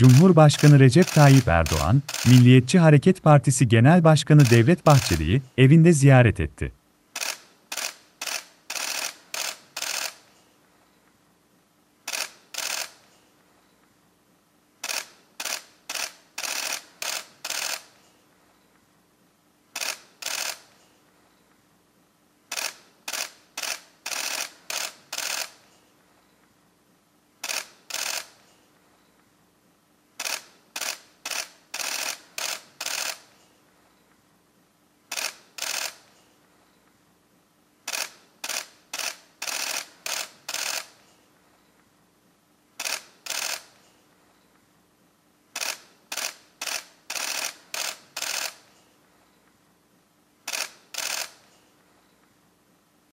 Cumhurbaşkanı Recep Tayyip Erdoğan, Milliyetçi Hareket Partisi Genel Başkanı Devlet Bahçeli'yi evinde ziyaret etti.